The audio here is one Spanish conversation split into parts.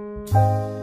Thank you.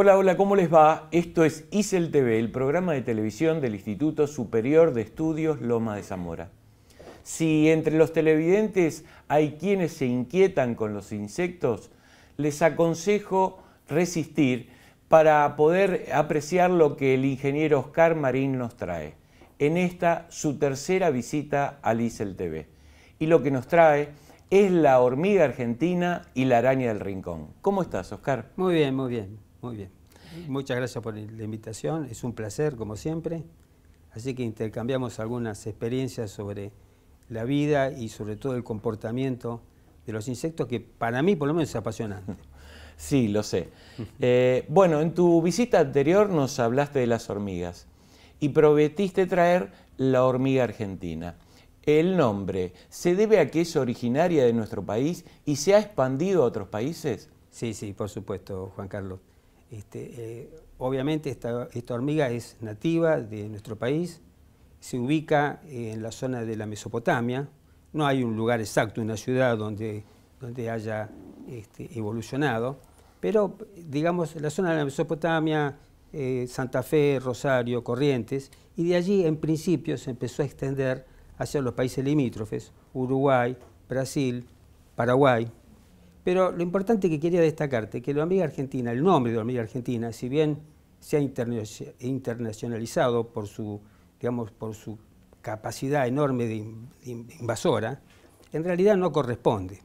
Hola, hola, ¿cómo les va? Esto es ISEL TV, el programa de televisión del Instituto Superior de Estudios Loma de Zamora. Si entre los televidentes hay quienes se inquietan con los insectos, les aconsejo resistir para poder apreciar lo que el ingeniero Oscar Marín nos trae en esta su tercera visita al ISEL TV. Y lo que nos trae es la hormiga argentina y la araña del rincón. ¿Cómo estás, Oscar? Muy bien, muy bien. Muy bien. Muchas gracias por la invitación. Es un placer, como siempre. Así que intercambiamos algunas experiencias sobre la vida y sobre todo el comportamiento de los insectos, que para mí por lo menos es apasionante. Sí, lo sé. Eh, bueno, en tu visita anterior nos hablaste de las hormigas y prometiste traer la hormiga argentina. El nombre, ¿se debe a que es originaria de nuestro país y se ha expandido a otros países? Sí, sí, por supuesto, Juan Carlos. Este, eh, obviamente esta, hormiga es nativa de nuestro país, se ubica eh, en la zona de la Mesopotamia, no hay un lugar exacto, una ciudad donde, donde haya este, evolucionado, pero digamos la zona de la Mesopotamia, eh, Santa Fe, Rosario, Corrientes, y de allí en principio se empezó a extender hacia los países limítrofes, Uruguay, Brasil, Paraguay, pero lo importante que quería destacarte, que la hormiga argentina, el nombre de la hormiga argentina, si bien se ha internacionalizado por su, digamos, por su capacidad enorme de invasora, en realidad no corresponde.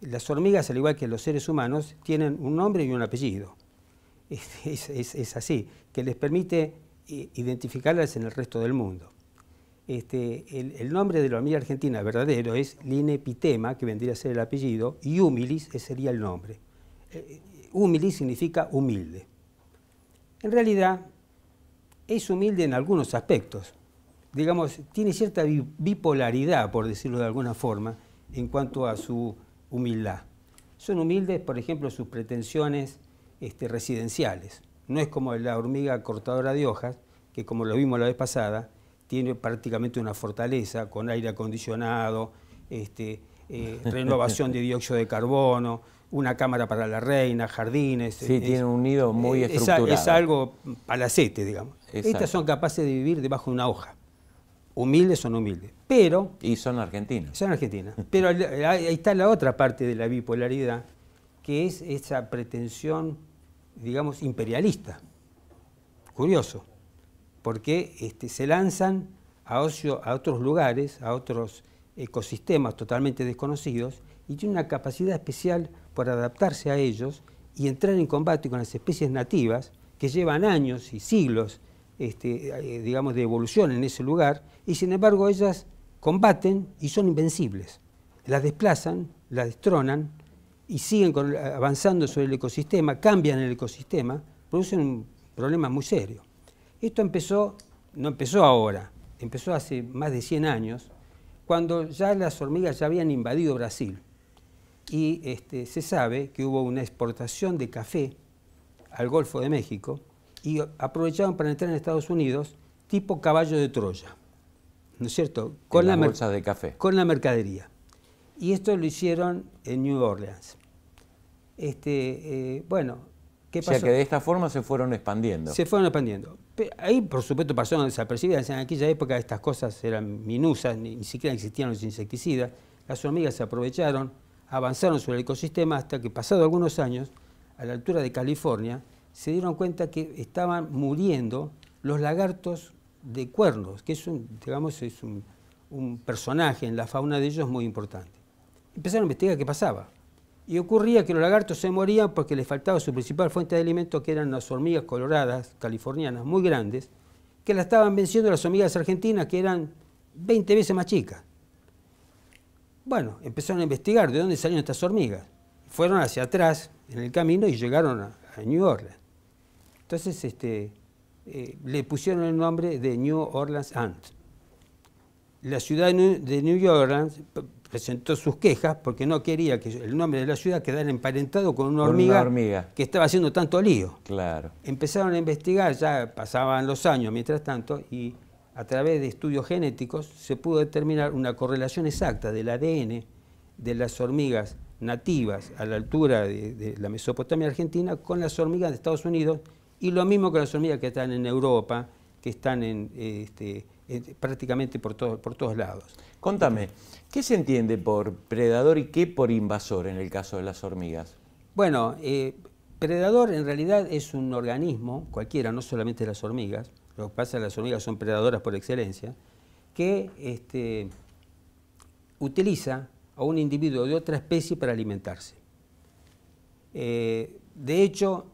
Las hormigas, al igual que los seres humanos, tienen un nombre y un apellido. es así, que les permite identificarlas en el resto del mundo. Este, el, nombre de la hormiga argentina verdadero es Linepitema, que vendría a ser el apellido, y humilis sería el nombre. Eh, eh, humilis significa humilde. En realidad, es humilde en algunos aspectos. Digamos, tiene cierta bipolaridad, por decirlo de alguna forma, en cuanto a su humildad. Son humildes, por ejemplo, sus pretensiones este, residenciales. No es como la hormiga cortadora de hojas, que como lo vimos la vez pasada, tiene prácticamente una fortaleza con aire acondicionado, este, eh, renovación de dióxido de carbono, una cámara para la reina, jardines. Sí, tiene un nido muy estructurado. Es, algo palacete, digamos. Estas son capaces de vivir debajo de una hoja. Humildes son humildes, pero... Y son argentinas. Son argentinas. Pero ahí está la otra parte de la bipolaridad, que es esa pretensión, digamos, imperialista. Curioso porque este, se lanzan a, ocio, a otros lugares, a otros ecosistemas totalmente desconocidos y tienen una capacidad especial para adaptarse a ellos y entrar en combate con las especies nativas que llevan años y siglos este, eh, digamos, de evolución en ese lugar, y sin embargo ellas combaten y son invencibles. Las desplazan, las destronan y siguen avanzando sobre el ecosistema, cambian el ecosistema, producen un problema muy serio. Esto empezó, no empezó ahora, empezó hace más de 100 años, cuando ya las hormigas ya habían invadido Brasil. Y este, se sabe que hubo una exportación de café al Golfo de México y aprovecharon para entrar en Estados Unidos tipo caballo de Troya, ¿no es cierto? Con la de café. Con la mercadería. Y esto lo hicieron en New Orleans. Este, eh, bueno, ¿qué pasó? O sea que de esta forma se fueron expandiendo. Se fueron expandiendo. Ahí, por supuesto, pasaron desapercibidas. En aquella época estas cosas eran minusas, ni, siquiera existían los insecticidas. Las hormigas se aprovecharon, avanzaron sobre el ecosistema hasta que, pasado algunos años, a la altura de California, se dieron cuenta que estaban muriendo los lagartos de cuernos, que es digamos, un personaje en la fauna de ellos muy importante. Empezaron a investigar qué pasaba. Y ocurría que los lagartos se morían porque les faltaba su principal fuente de alimento, que eran las hormigas coloradas californianas muy grandes, que la estaban venciendo las hormigas argentinas, que eran 20 veces más chicas. Bueno, empezaron a investigar de dónde salían estas hormigas. Fueron hacia atrás en el camino y llegaron a, New Orleans. Entonces este, eh, le pusieron el nombre de New Orleans Ant. La ciudad de New Orleans presentó sus quejas porque no quería que el nombre de la ciudad quedara emparentado con una, hormiga, que estaba haciendo tanto lío. Claro. Empezaron a investigar, ya pasaban los años mientras tanto, y a través de estudios genéticos se pudo determinar una correlación exacta del ADN de las hormigas nativas a la altura de, la Mesopotamia argentina con las hormigas de Estados Unidos y lo mismo con las hormigas que están en Europa, que están en, este, eh, prácticamente por, por todos lados. Contame, ¿qué se entiende por predador y qué por invasor en el caso de las hormigas? Bueno, eh, predador en realidad es un organismo, cualquiera, no solamente las hormigas, lo que pasa es que las hormigas son predadoras por excelencia, que este, utiliza a un individuo de otra especie para alimentarse. Eh, de hecho,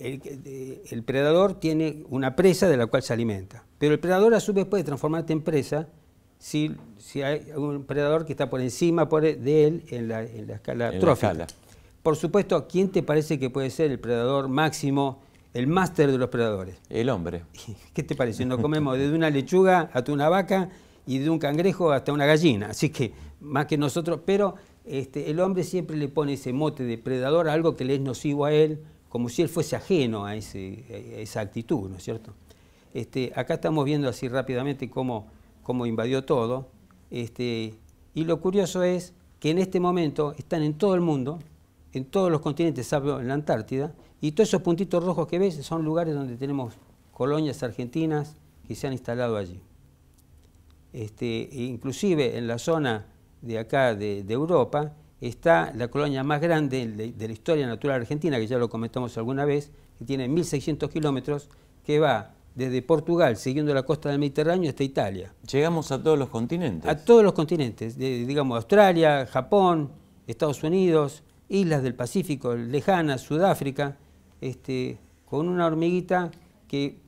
el, predador tiene una presa de la cual se alimenta, pero el predador a su vez puede transformarte en presa si, si hay un predador que está por encima e, de él en la, escala trófica. Por supuesto, ¿quién te parece que puede ser el predador máximo, el máster de los predadores? El hombre. ¿Qué te parece? Nos comemos desde una lechuga hasta una vaca y de un cangrejo hasta una gallina, así que más que nosotros, pero este, el hombre siempre le pone ese mote de predador algo que le es nocivo a él, como si él fuese ajeno a, esa actitud, ¿no es cierto? Este, acá estamos viendo así rápidamente cómo, invadió todo. Este, y lo curioso es que en este momento están en todo el mundo, en todos los continentes, salvo en la Antártida, y todos esos puntitos rojos que ves son lugares donde tenemos colonias argentinas que se han instalado allí. Este, e inclusive en la zona de acá de Europa, está la colonia más grande de la historia natural argentina, que ya lo comentamos alguna vez, que tiene 1.600 kilómetros, que va desde Portugal, siguiendo la costa del Mediterráneo, hasta Italia. Llegamos a todos los continentes. A todos los continentes, digamos Australia, Japón, Estados Unidos, islas del Pacífico, lejana, Sudáfrica, este, con una hormiguita que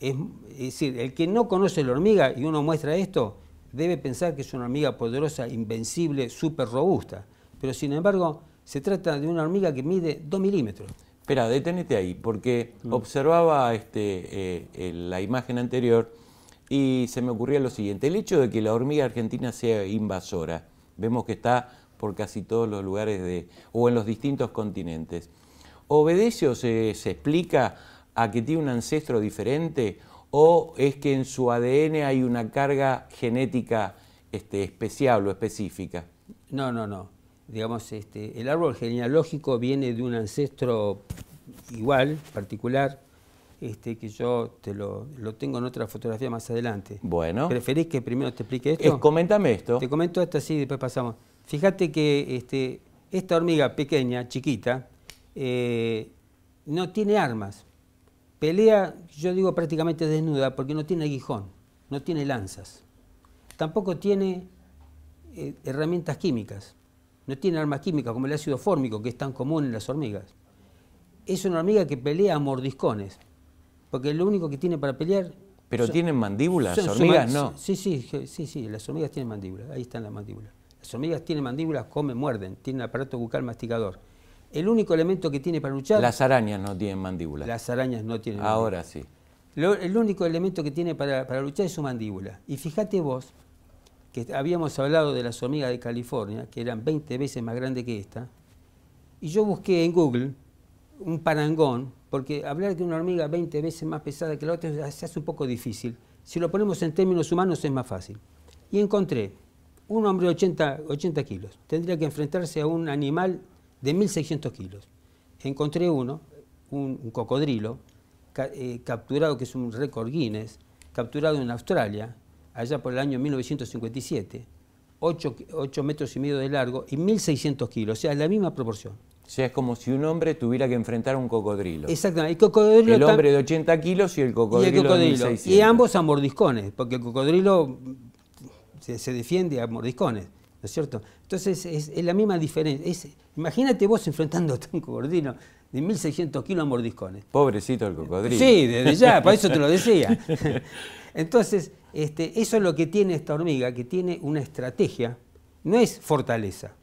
es, es decir, el que no conoce la hormiga y uno muestra esto, debe pensar que es una hormiga poderosa, invencible, súper robusta. Pero sin embargo, se trata de una hormiga que mide 2 milímetros. Espera, detenete ahí, porque mm. observaba este, eh, la imagen anterior y se me ocurría lo siguiente. El hecho de que la hormiga argentina sea invasora, vemos que está por casi todos los lugares de, o en los distintos continentes, ¿obedece o se, se explica a que tiene un ancestro diferente o es que en su ADN hay una carga genética este, especial o específica? No, no, no. Digamos, este, el árbol genealógico viene de un ancestro igual, particular, este, que yo te lo, tengo en otra fotografía más adelante. Bueno. ¿Preferís que primero te explique esto? coméntame esto. Te comento esto así y después pasamos. Fíjate que este, esta hormiga pequeña, chiquita, eh, no tiene armas. Pelea, yo digo prácticamente desnuda, porque no tiene aguijón, no tiene lanzas. Tampoco tiene eh, herramientas químicas, no tiene armas químicas como el ácido fórmico, que es tan común en las hormigas. Es una hormiga que pelea a mordiscones, porque lo único que tiene para pelear... Pero tienen mandíbulas, las hormigas no. Sí, sí, sí, sí, las hormigas tienen mandíbulas, ahí están las mandíbulas. Las hormigas tienen mandíbulas, comen, muerden, tienen aparato bucal masticador el único elemento que tiene para luchar... Las arañas no tienen mandíbula. Las arañas no tienen Ahora sí. el único elemento que tiene para, luchar es su mandíbula. Y fíjate vos, que habíamos hablado de las hormigas de California, que eran 20 veces más grandes que esta, y yo busqué en Google un parangón, porque hablar de una hormiga 20 veces más pesada que la otra se hace un poco difícil. Si lo ponemos en términos humanos es más fácil. Y encontré un hombre de 80, 80 kilos. Tendría que enfrentarse a un animal de 1.600 kilos. Encontré uno, un, cocodrilo, eh, capturado, que es un récord Guinness, capturado en Australia, allá por el año 1957, 8, metros y medio de largo y 1.600 kilos, o sea, la misma proporción. O sea, es como si un hombre tuviera que enfrentar a un cocodrilo. Exactamente. El, hombre de 80 kilos y el cocodrilo, y De 1600. Y ambos a mordiscones, porque el cocodrilo se, se, defiende a mordiscones, ¿no es cierto? Entonces es, la misma diferencia. imagínate vos enfrentando a un cocodrilo de 1.600 kilos a mordiscones. Pobrecito el cocodrilo. Sí, desde ya, para eso te lo decía. Entonces, este, eso es lo que tiene esta hormiga, que tiene una estrategia, no es fortaleza,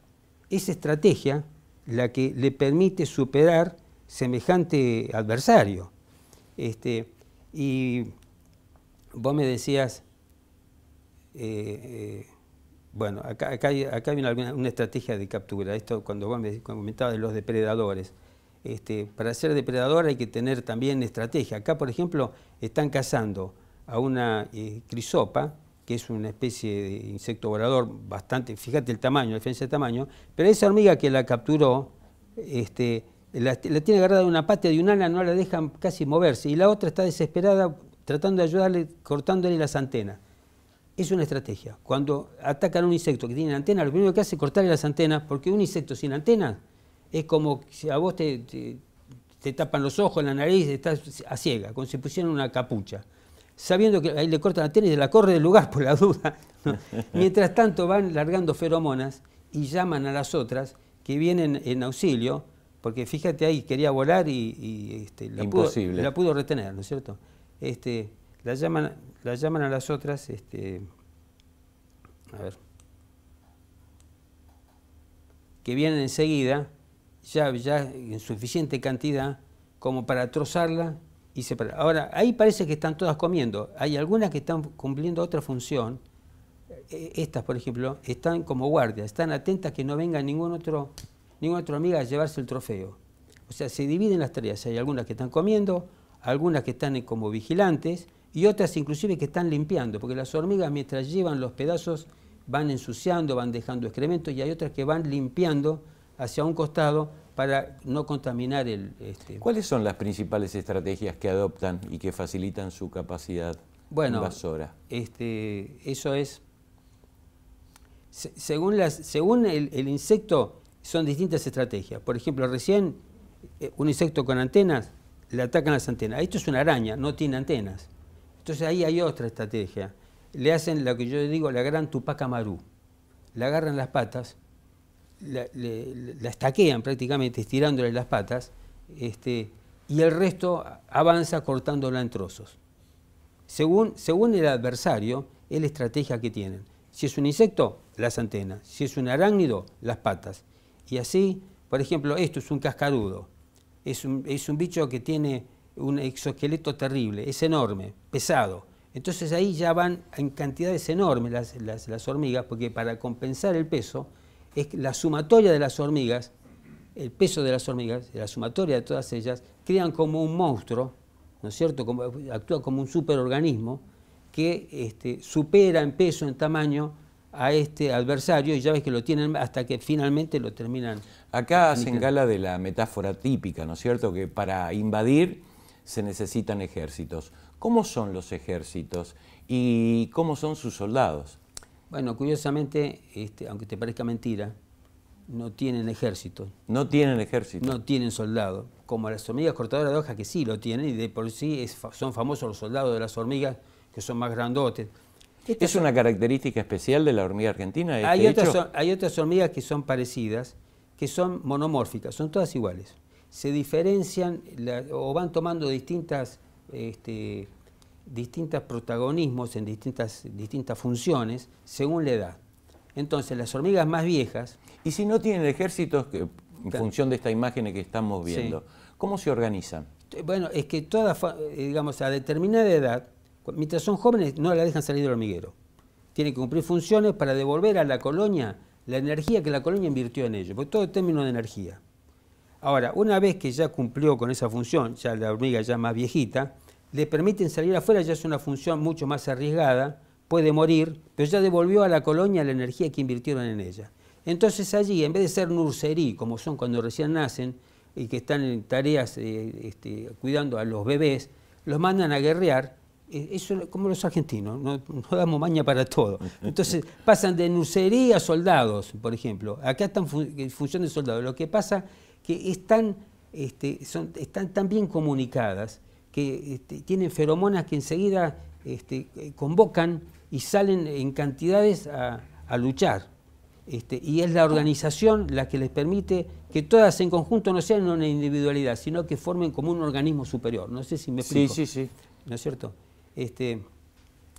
es estrategia la que le permite superar semejante adversario. Este, y vos me decías, eh, eh, bueno, acá, acá hay, acá una, estrategia de captura. Esto cuando vos me comentabas de los depredadores. Este, para ser depredador hay que tener también estrategia. Acá, por ejemplo, están cazando a una eh, crisopa, que es una especie de insecto volador bastante, fíjate el tamaño, la diferencia de tamaño, pero esa hormiga que la capturó, este, la, tiene agarrada de una pata de un ala, no la dejan casi moverse, y la otra está desesperada tratando de ayudarle, cortándole las antenas es una estrategia. Cuando atacan a un insecto que tiene antena, lo primero que hace es cortarle las antenas, porque un insecto sin antenas es como si a vos te, te, tapan los ojos, la nariz, estás a ciega, como si pusieran una capucha. Sabiendo que ahí le cortan la antena y se la corre del lugar por la duda. Mientras tanto van largando feromonas y llaman a las otras que vienen en auxilio, porque fíjate ahí, quería volar y, este, la, pudo, retener, ¿no es cierto? Este, la llaman las llaman a las otras, este, a ver, que vienen enseguida, ya, ya en suficiente cantidad, como para trozarla y separar. Ahora, ahí parece que están todas comiendo. Hay algunas que están cumpliendo otra función. E, estas, por ejemplo, están como guardias, están atentas que no venga ningún otro, ninguna otra amiga a llevarse el trofeo. O sea, se dividen las tareas. Hay algunas que están comiendo, algunas que están como vigilantes y otras inclusive que están limpiando, porque las hormigas mientras llevan los pedazos van ensuciando, van dejando excrementos y hay otras que van limpiando hacia un costado para no contaminar el... Este, ¿Cuáles son las principales estrategias que adoptan y que facilitan su capacidad bueno, invasora? Este, eso es... según, según el, el, insecto son distintas estrategias. Por ejemplo, recién eh, un insecto con antenas le atacan las antenas. Esto es una araña, no tiene antenas. Entonces ahí hay otra estrategia. Le hacen lo que yo digo, la gran Tupac Amaru. Le agarran las patas, la, estaquean prácticamente, estirándole las patas, este, y el resto avanza cortándola en trozos. Según, según el adversario, es la estrategia que tienen. Si es un insecto, las antenas. Si es un arácnido, las patas. Y así, por ejemplo, esto es un cascarudo. Es un, es un bicho que tiene un exoesqueleto terrible, es enorme, pesado. Entonces ahí ya van en cantidades enormes las, hormigas, porque para compensar el peso, es la sumatoria de las hormigas, el peso de las hormigas, la sumatoria de todas ellas, crean como un monstruo, ¿no es cierto? actúa como un superorganismo que este, supera en peso, en tamaño, a este adversario y ya ves que lo tienen hasta que finalmente lo terminan. Acá hacen gala de la metáfora típica, ¿no es cierto? Que para invadir se necesitan ejércitos. ¿Cómo son los ejércitos y cómo son sus soldados? Bueno, curiosamente, este, aunque te parezca mentira, no tienen ejército. No tienen ejército. No tienen soldado, Como las hormigas cortadoras de hojas que sí lo tienen y de por sí son famosos los soldados de las hormigas que son más grandotes. ¿Es una característica especial de la hormiga argentina? Este hay otras hormigas que son parecidas, que son monomórficas, son todas iguales se diferencian o van tomando distintas, este, distintos protagonismos en distintas, distintas funciones según la edad. Entonces, las hormigas más viejas... Y si no tienen ejércitos, en función de esta imagen que estamos viendo, ¿cómo se organizan? Eh, bueno, es que todas, eh, digamos, a determinada edad, mientras son jóvenes, no la dejan salir del hormiguero. Tienen que cumplir funciones para devolver a la colonia la energía que la colonia invirtió en ellos, porque todo es término de energía. Ahora, una vez que ya cumplió con esa función, ya la hormiga ya más viejita, le permiten salir afuera, ya es una función mucho más arriesgada, puede morir, pero ya devolvió a la colonia la energía que invirtieron en ella. Entonces allí, en vez de ser nurserí, como son cuando recién nacen y que están en tareas eh, este, cuidando a los bebés, los mandan a guerrear eh, eso como los argentinos, no, damos maña para todo. Entonces pasan de nursería a soldados, por ejemplo. Acá están en eh, función de soldados. Lo que pasa que están, este, están tan bien comunicadas que este, tienen feromonas que enseguida este, convocan y salen en cantidades a, luchar. y es la organización la que les permite que todas en conjunto no sean una individualidad, sino que formen como un organismo superior. No sé si me explico. Sí, sí, sí. ¿No es cierto? Este,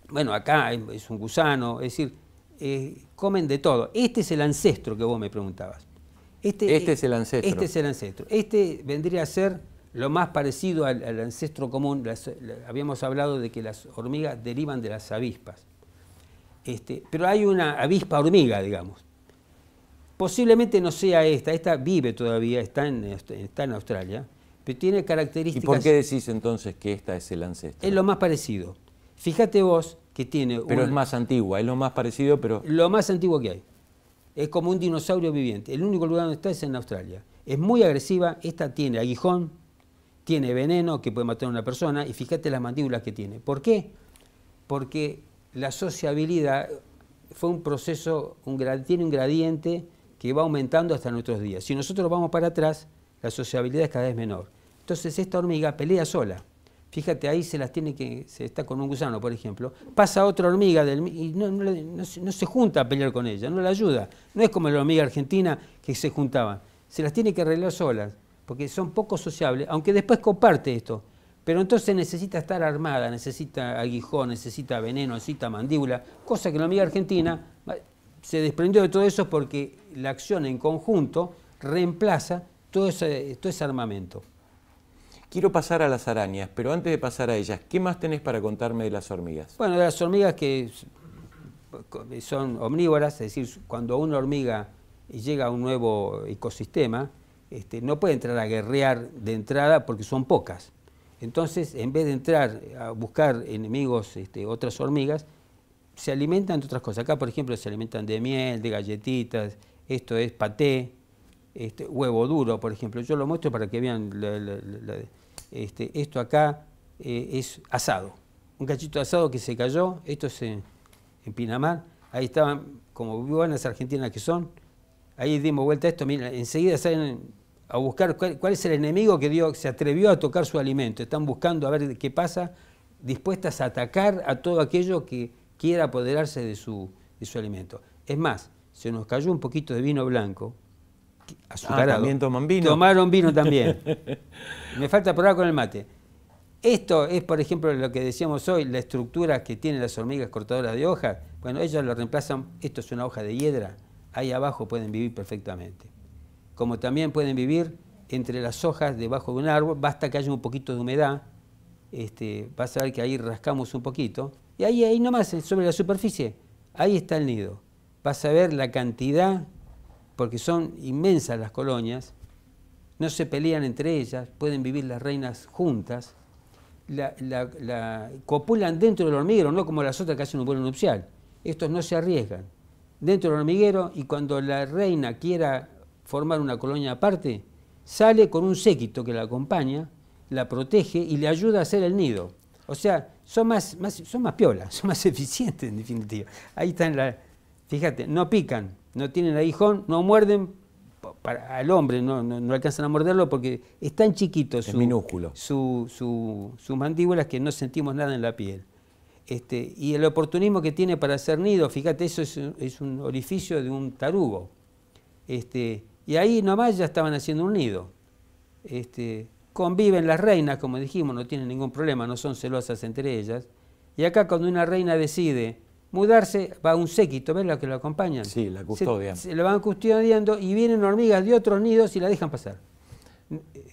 bueno, acá es un gusano, es decir, eh, comen de todo. Este es el ancestro que vos me preguntabas. Este, este e, es el ancestro. Este es el ancestro. Este vendría a ser lo más parecido al, ancestro común. habíamos hablado de que las hormigas derivan de las avispas. Este, pero hay una avispa hormiga, digamos. Posiblemente no sea esta, esta vive todavía, está en, este, está en Australia, pero tiene características... ¿Y por qué decís entonces que esta es el ancestro? Es lo más parecido. Fíjate vos que tiene... Pero es más antigua, es lo más parecido, pero... Lo más antiguo que hay es como un dinosaurio viviente. El único lugar donde está es en Australia. Es muy agresiva, esta tiene aguijón, tiene veneno que puede matar a una persona y fíjate las mandíbulas que tiene. ¿Por qué? Porque la sociabilidad fue un proceso, tiene un gradiente que va aumentando hasta nuestros días. Si nosotros vamos para atrás, la sociabilidad es cada vez menor. Entonces esta hormiga pelea sola fíjate, ahí se las tiene que, se está con un gusano, por ejemplo, pasa otra hormiga y no, se junta a pelear con ella, no la ayuda. No es como la hormiga argentina que se juntaba. se las tiene que arreglar solas, porque son poco sociables, aunque después comparte esto. Pero entonces necesita estar armada, necesita aguijón, necesita veneno, necesita mandíbula, cosa que la hormiga argentina se desprendió de todo eso porque la acción en conjunto reemplaza todo ese armamento. Quiero pasar a las arañas, pero antes de pasar a ellas, ¿qué más tenés para contarme de las hormigas? Bueno, las hormigas que son omnívoras, es decir, cuando una hormiga llega a un nuevo ecosistema, este, no puede entrar a guerrear de entrada porque son pocas. Entonces, en vez de entrar a buscar enemigos, este, otras hormigas, se alimentan de otras cosas. Acá, por ejemplo, se alimentan de miel, de galletitas, esto es paté, este, huevo duro, por ejemplo. Yo lo muestro para que vean la, este, esto acá eh, es asado, un cachito de asado que se cayó, esto es en, Pinamar, ahí estaban como buenas argentinas que son, ahí dimos vuelta a esto, mira, enseguida salen a buscar cuál, es el enemigo que dio, se atrevió a tocar su alimento, están buscando a ver qué pasa, dispuestas a atacar a todo aquello que quiera apoderarse de de su alimento. Es más, se nos cayó un poquito de vino blanco, Ah, vino. Tomaron vino también. Me falta probar con el mate. Esto es, por ejemplo, lo que decíamos hoy, la estructura que tienen las hormigas cortadoras de hojas. Bueno, ellas lo reemplazan, esto es una hoja de hiedra, ahí abajo pueden vivir perfectamente. Como también pueden vivir entre las hojas debajo de un árbol, basta que haya un poquito de humedad, este, vas a ver que ahí rascamos un poquito, y ahí, ahí nomás, eh, sobre la superficie, ahí está el nido. Vas a ver la cantidad porque son inmensas las colonias, no se pelean entre ellas, pueden vivir las reinas juntas, copulan dentro del hormiguero, no como las otras que hacen un vuelo nupcial. Estos no se arriesgan. Dentro del hormiguero y cuando la reina quiera formar una colonia aparte, sale con un séquito que la acompaña, la protege y le ayuda a hacer el nido. O sea, son más, más, son más piolas, son más eficientes en definitiva. Ahí están, la, fíjate, no pican, no tienen aguijón, no muerden al hombre, no, alcanzan a morderlo porque es tan chiquito sus mandíbulas que no sentimos nada en la piel. Este, y el oportunismo que tiene para hacer nido, fíjate, eso es, un orificio de un tarugo. Este, y ahí nomás ya estaban haciendo un nido. Este, conviven las reinas, como dijimos, no tienen ningún problema, no son celosas entre ellas. Y acá cuando una reina decide mudarse, va un séquito, ¿ves lo que lo acompañan? Sí, la custodian. Se, lo van custodiando y vienen hormigas de otros nidos y la dejan pasar.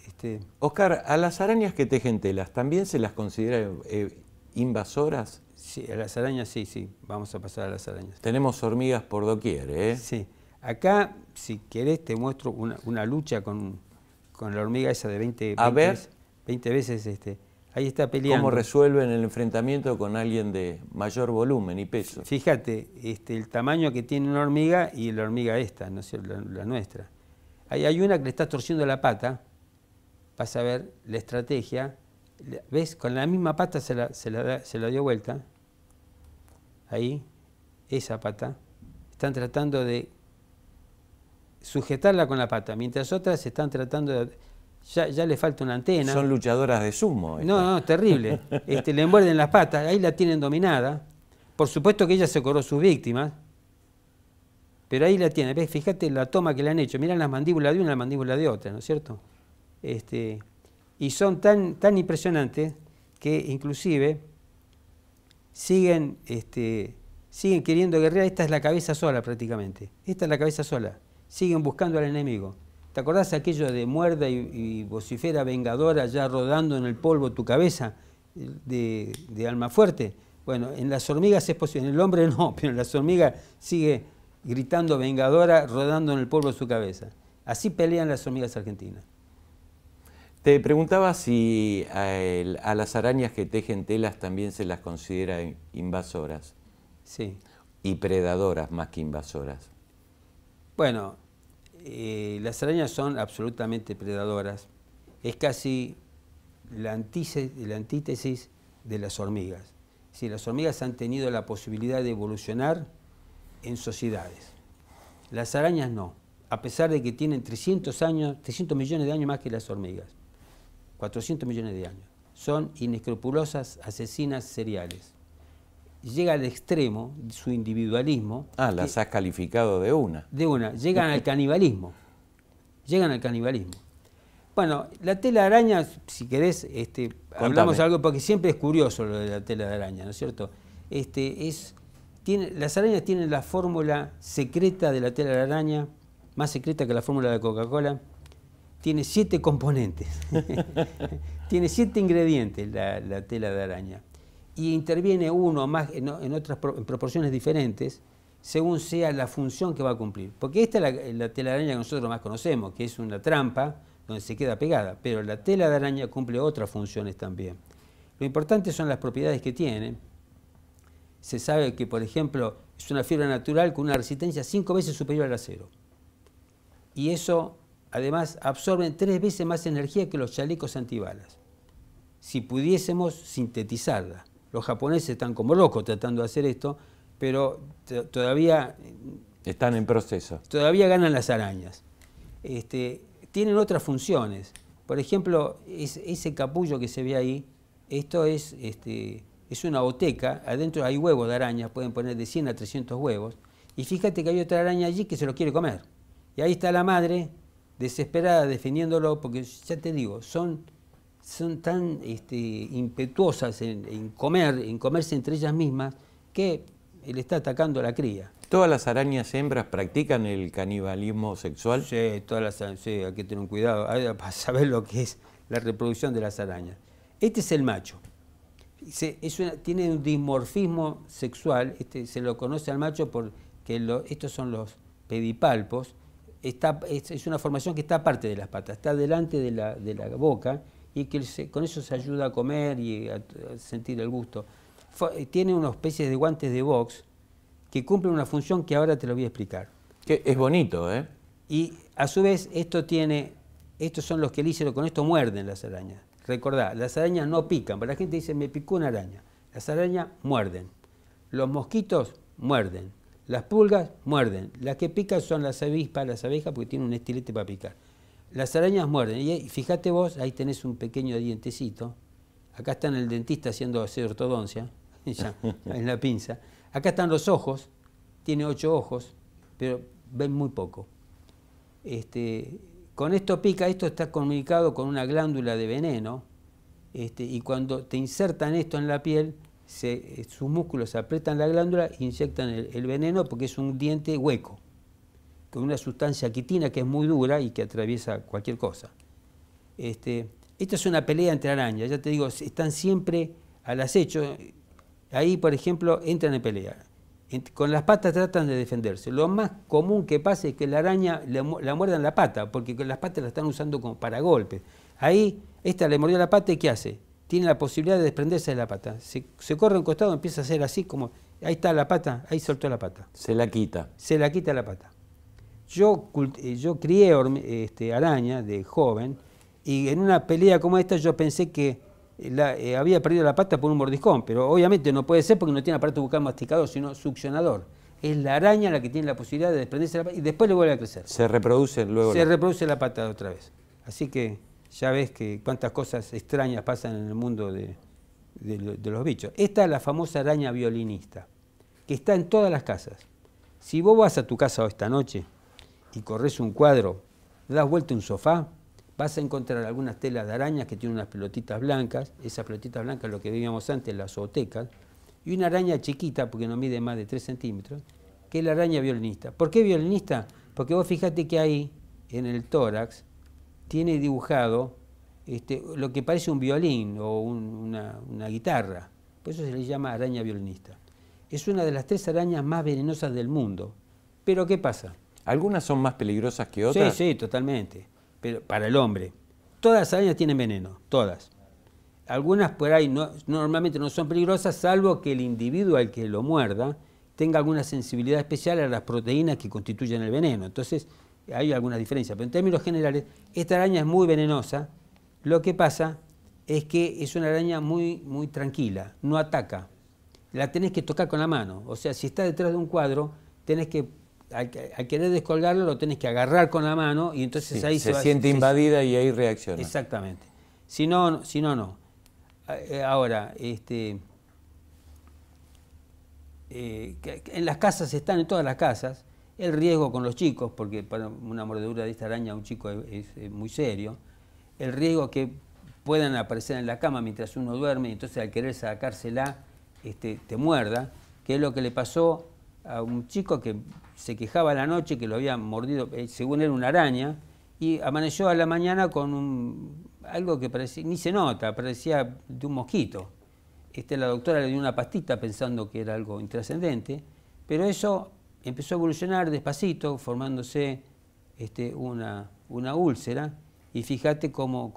Este, Oscar, a las arañas que tejen telas, ¿también se las considera eh, invasoras? Sí, a las arañas sí, sí, vamos a pasar a las arañas. Tenemos hormigas por doquier, ¿eh? Sí. Acá, si querés, te muestro una, lucha con, con, la hormiga esa de 20, a ver. 20 veces este, Ahí está peleando. ¿Cómo resuelven el enfrentamiento con alguien de mayor volumen y peso? Fíjate, este, el tamaño que tiene una hormiga y la hormiga esta, no sé, la, nuestra. Hay, una que le está torciendo la pata, vas a ver la estrategia. ¿Ves? Con la misma pata se la dio vuelta. Ahí, esa pata. Están tratando de sujetarla con la pata, mientras otras están tratando de ya, ya le falta una antena. Son luchadoras de sumo. no, No, no, terrible. Este, le envuelven las patas, ahí la tienen dominada. Por supuesto que ella se corró sus víctimas, pero ahí la tienen ¿Ves? Fíjate la toma que le han hecho. Miran las mandíbulas de una y la mandíbula de otra, ¿no es cierto? Este, y son tan, tan impresionantes que inclusive siguen, este, siguen queriendo guerrear. Esta es la cabeza sola prácticamente. Esta es la cabeza sola. Siguen buscando al enemigo. ¿Te acordás aquello de muerda y, vocifera vengadora ya rodando en el polvo tu cabeza de, alma fuerte? Bueno, en las hormigas es posible, en el hombre no, pero en las hormigas sigue gritando vengadora, rodando en el polvo su cabeza. Así pelean las hormigas argentinas. Te preguntaba si a, a las arañas que tejen telas también se las considera invasoras. Sí. Y predadoras más que invasoras. Bueno, eh, las arañas son absolutamente predadoras. Es casi la, antítesis, de las hormigas. Si las hormigas han tenido la posibilidad de evolucionar en sociedades. Las arañas no, a pesar de que tienen 300, años, 300 millones de años más que las hormigas. 400 millones de años. Son inescrupulosas asesinas seriales llega al extremo, de su individualismo. Ah, las has calificado de una. De una, llegan al canibalismo. Llegan al canibalismo. Bueno, la tela de araña, si querés, este, hablamos algo, porque siempre es curioso lo de la tela de araña, ¿no es cierto? Este, es, tiene, las arañas tienen la fórmula secreta de la tela de araña, más secreta que la fórmula de Coca-Cola. Tiene siete componentes, tiene siete ingredientes la tela de araña y interviene uno más en, otras proporciones diferentes según sea la función que va a cumplir. Porque esta es la, eh, de araña que nosotros más conocemos, que es una trampa donde se queda pegada, pero la tela de araña cumple otras funciones también. Lo importante son las propiedades que tiene. Se sabe que, por ejemplo, es una fibra natural con una resistencia cinco veces superior al acero. Y eso, además, absorbe tres veces más energía que los chalecos antibalas. Si pudiésemos sintetizarla, los japoneses están como locos tratando de hacer esto, pero todavía... Están en proceso. Todavía ganan las arañas. Este, tienen otras funciones. Por ejemplo, ese capullo que se ve ahí, esto es, este, es una boteca, adentro hay huevos de arañas, pueden poner de 100 a 300 huevos, y fíjate que hay otra araña allí que se lo quiere comer. Y ahí está la madre desesperada defendiéndolo, porque ya te digo, son son tan este, impetuosas en, comer, en comerse entre ellas mismas, que le está atacando a la cría. ¿Todas las arañas hembras practican el canibalismo sexual? Sí, todas las sí, hay que tener un cuidado para saber lo que es la reproducción de las arañas. Este es el macho. tiene un dimorfismo sexual, este, se lo conoce al macho porque estos son los pedipalpos, es, una formación que está parte de las patas, está delante de la boca, y que con eso se ayuda a comer y a, sentir el gusto. Eh, tiene una especie de guantes de box que cumplen una función que ahora te lo voy a explicar. Que es bonito, ¿eh? Y a su vez esto tiene, estos son los que hícero, con esto muerden las arañas. Recordad, las arañas no pican, pero la gente dice, me picó una araña. Las arañas muerden, los mosquitos muerden, las pulgas muerden, las que pican son las avispas, las abejas, porque tienen un estilete para picar. Las arañas muerden. Y fíjate vos, ahí tenés un pequeño dientecito. Acá está el dentista haciendo hacer ortodoncia, en la pinza. Acá están los ojos, tiene ocho ojos, pero ven muy poco. Este, con esto pica, esto está comunicado con una glándula de veneno, este, y cuando te insertan esto en la piel, eh, sus músculos aprietan la glándula e inyectan el veneno porque es un diente hueco con una sustancia quitina que es muy dura y que atraviesa cualquier cosa. Este, esta es una pelea entre arañas, ya te digo, están siempre al acecho. Ahí, por ejemplo, entran en pelea. Con las patas tratan de defenderse. Lo más común que pasa es que la araña la, muerda en la pata, porque las patas la están usando como para golpes. Ahí, esta le mordió la pata y ¿qué hace? Tiene la posibilidad de desprenderse de la pata. Se, corre un costado, empieza a hacer así como, ahí está la pata, ahí soltó la pata. Se la quita. Se la quita la pata. Eh, yo, crié este, araña de joven y en una pelea como esta yo pensé que eh, eh, había perdido la pata por un mordiscón, pero obviamente no puede ser porque no tiene aparato bucal masticador, sino succionador. Es la araña la que tiene la posibilidad de desprenderse la pata y después le vuelve a crecer. Se reproduce luego. Se reproduce la pata otra vez. Así que ya ves que cuántas cosas extrañas pasan en el mundo de, de los bichos. Esta es la famosa araña violinista, que está en todas las casas. Si vos vas a tu casa esta noche y corres un cuadro, das vuelta un sofá, vas a encontrar algunas telas de arañas que tienen unas pelotitas blancas, esas pelotitas blancas lo que veíamos antes, las zootecas, y una araña chiquita, porque no mide más de 3 centímetros, que es la araña violinista. ¿Por qué violinista? Porque vos fíjate que ahí, en el tórax, tiene dibujado este, lo que parece un violín o una, una guitarra. Por eso se le llama araña violinista. Es una de las tres arañas más venenosas del mundo. Pero ¿qué pasa? Algunas son más peligrosas que otras. Sí, sí, totalmente. Pero para el hombre. Todas las arañas tienen veneno, todas. Algunas por ahí normalmente no son peligrosas, salvo que el individuo al que lo muerda tenga alguna sensibilidad especial a las proteínas que constituyen el veneno. Entonces, hay algunas diferencias. Pero en términos generales, esta araña es muy venenosa. Lo que pasa es que es una araña muy, muy tranquila, no ataca. La tenés que tocar con la mano. O sea, si está detrás de un cuadro, tenés que al, querer descolgarlo lo tenés que agarrar con la mano y entonces ahí se, se siente invadida y ahí reacciona. Exactamente. Si no, si no, no. Eh, ahora, este, eh, en las casas están, en todas las casas, el riesgo con los chicos, porque para una mordedura de esta araña a un chico es, muy serio, el riesgo que puedan aparecer en la cama mientras uno duerme y entonces al querer sacársela este, te muerda, que es lo que le pasó a un chico que se quejaba la noche que lo habían mordido, eh, según él, una araña, y amaneció a la mañana con un, algo que parecía, ni se nota, parecía de un mosquito. Este, la doctora le dio una pastita pensando que era algo intrascendente, pero eso empezó a evolucionar despacito, formándose este, una, una, úlcera, y fíjate cómo,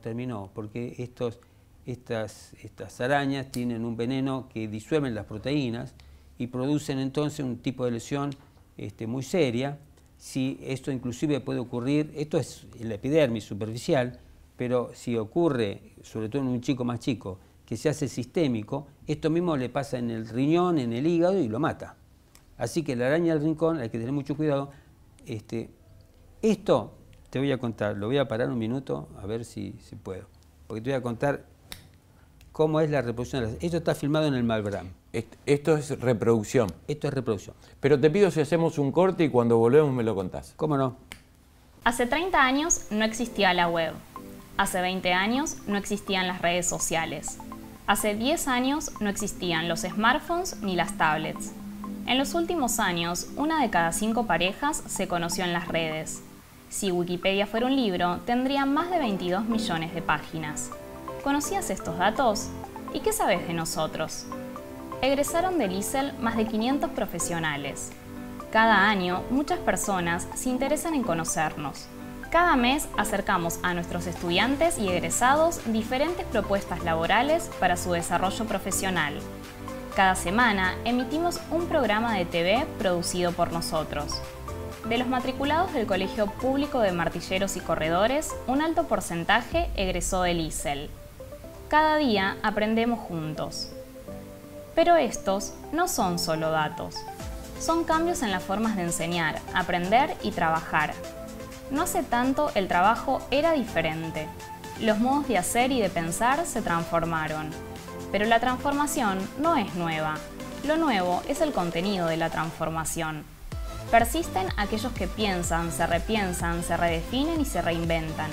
terminó, porque estos, estas, estas arañas tienen un veneno que disuelven las proteínas y producen entonces un tipo de lesión este, muy seria. Si esto inclusive puede ocurrir, esto es la epidermis superficial, pero si ocurre, sobre todo en un chico más chico, que se hace sistémico, esto mismo le pasa en el riñón, en el hígado y lo mata. Así que la araña del rincón hay que tener mucho cuidado. Este, esto te voy a contar, lo voy a parar un minuto a ver si, puedo, porque te voy a contar cómo es la reproducción de Esto está filmado en el Malbrán. Esto es reproducción. Esto es reproducción. Pero te pido si hacemos un corte y cuando volvemos me lo contás. ¿Cómo no? Hace 30 años no existía la web. Hace 20 años no existían las redes sociales. Hace 10 años no existían los smartphones ni las tablets. En los últimos años, una de cada cinco parejas se conoció en las redes. Si Wikipedia fuera un libro, tendría más de 22 millones de páginas. ¿Conocías estos datos? ¿Y qué sabes de nosotros? egresaron del ISEL más de 500 profesionales. Cada año, muchas personas se interesan en conocernos. Cada mes acercamos a nuestros estudiantes y egresados diferentes propuestas laborales para su desarrollo profesional. Cada semana emitimos un programa de TV producido por nosotros. De los matriculados del Colegio Público de Martilleros y Corredores, un alto porcentaje egresó del ISEL. Cada día aprendemos juntos. Pero estos no son solo datos, son cambios en las formas de enseñar, aprender y trabajar. No hace tanto el trabajo era diferente, los modos de hacer y de pensar se transformaron. Pero la transformación no es nueva, lo nuevo es el contenido de la transformación. Persisten aquellos que piensan, se repiensan, se redefinen y se reinventan,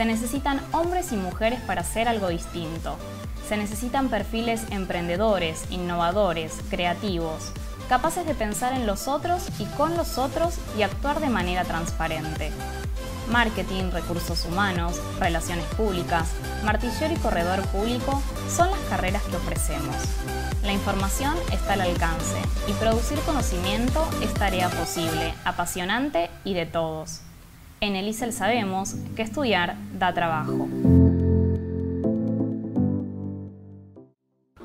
se necesitan hombres y mujeres para hacer algo distinto. Se necesitan perfiles emprendedores, innovadores, creativos, capaces de pensar en los otros y con los otros y actuar de manera transparente. Marketing, recursos humanos, relaciones públicas, martillero y corredor público son las carreras que ofrecemos. La información está al alcance y producir conocimiento es tarea posible, apasionante y de todos. En el ISEL sabemos que estudiar da trabajo.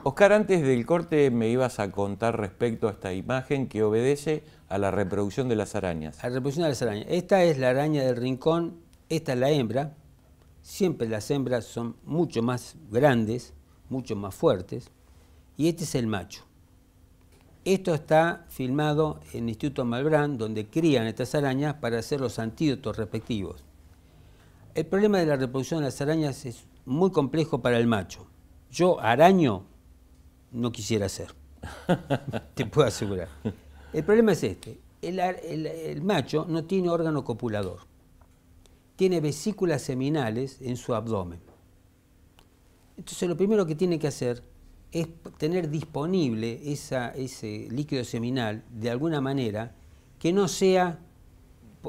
Oscar, antes del corte me ibas a contar respecto a esta imagen que obedece a la reproducción de las arañas. A la reproducción de las arañas. Esta es la araña del rincón, esta es la hembra. Siempre las hembras son mucho más grandes, mucho más fuertes. Y este es el macho. Esto está filmado en el Instituto Malbrán, donde crían estas arañas para hacer los antídotos respectivos. El problema de la reproducción de las arañas es muy complejo para el macho. Yo, araño, no quisiera ser. Te puedo asegurar. El problema es este. El, el macho no tiene órgano copulador. Tiene vesículas seminales en su abdomen. Entonces lo primero que tiene que hacer es tener disponible ese líquido seminal de alguna manera que no sea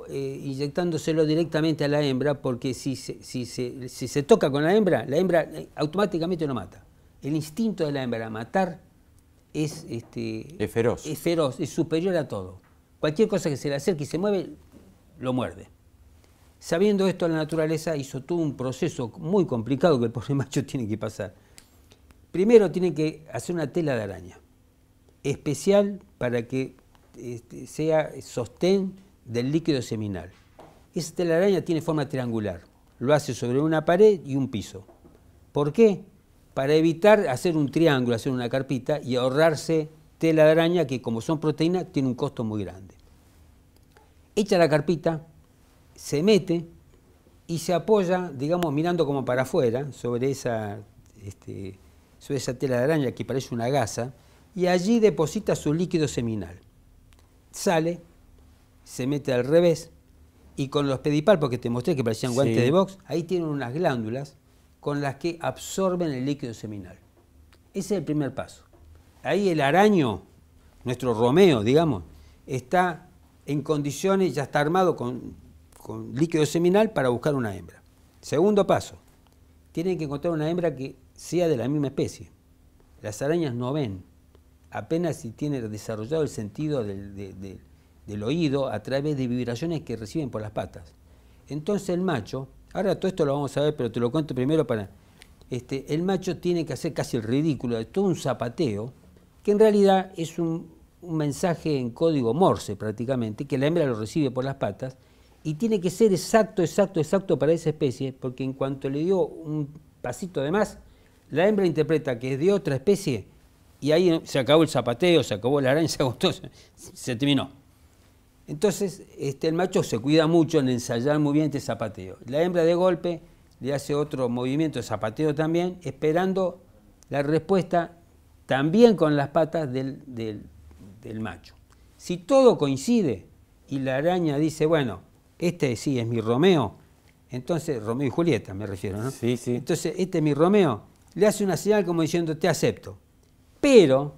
eh, inyectándoselo directamente a la hembra, porque si se, toca con la hembra, la hembra eh, automáticamente lo mata. El instinto de la hembra a matar este, es, feroz. Es feroz, es superior a todo. Cualquier cosa que se le acerque y se mueve, lo muerde. Sabiendo esto, la naturaleza hizo todo un proceso muy complicado que el pobre macho tiene que pasar Primero tiene que hacer una tela de araña, especial para que este, sea sostén del líquido seminal. Esa tela de araña tiene forma triangular, lo hace sobre una pared y un piso. ¿Por qué? Para evitar hacer un triángulo, hacer una carpita y ahorrarse tela de araña que como son proteínas tiene un costo muy grande. Echa la carpita, se mete y se apoya, digamos, mirando como para afuera sobre esa este, sobre esa tela de araña que parece una gasa, y allí deposita su líquido seminal. Sale, se mete al revés, y con los pedipalpos porque te mostré que parecían guantes de box, ahí tienen unas glándulas con las que absorben el líquido seminal. Ese es el primer paso. Ahí el araño, nuestro Romeo, digamos, está en condiciones, ya está armado con líquido seminal para buscar una hembra. Segundo paso, tienen que encontrar una hembra que sea de la misma especie. Las arañas no ven, apenas si tiene desarrollado el sentido del, oído a través de vibraciones que reciben por las patas. Entonces el macho, ahora todo esto lo vamos a ver, pero te lo cuento primero para... Este, el macho tiene que hacer casi el ridículo de todo un zapateo, que en realidad es un, un mensaje en código morse prácticamente, que la hembra lo recibe por las patas, y tiene que ser exacto, exacto, exacto para esa especie, porque en cuanto le dio un pasito de más, la hembra interpreta que es de otra especie y ahí se acabó el zapateo, se acabó la araña, se agotó, se, terminó. Entonces, este, el macho se cuida mucho en ensayar muy bien este zapateo. La hembra de golpe le hace otro movimiento de zapateo también, esperando la respuesta también con las patas del, del macho. Si todo coincide y la araña dice, bueno, este sí es mi Romeo, entonces, Romeo y Julieta me refiero, ¿no? Sí, sí. Entonces, este es mi Romeo, le hace una señal como diciendo, te acepto. Pero,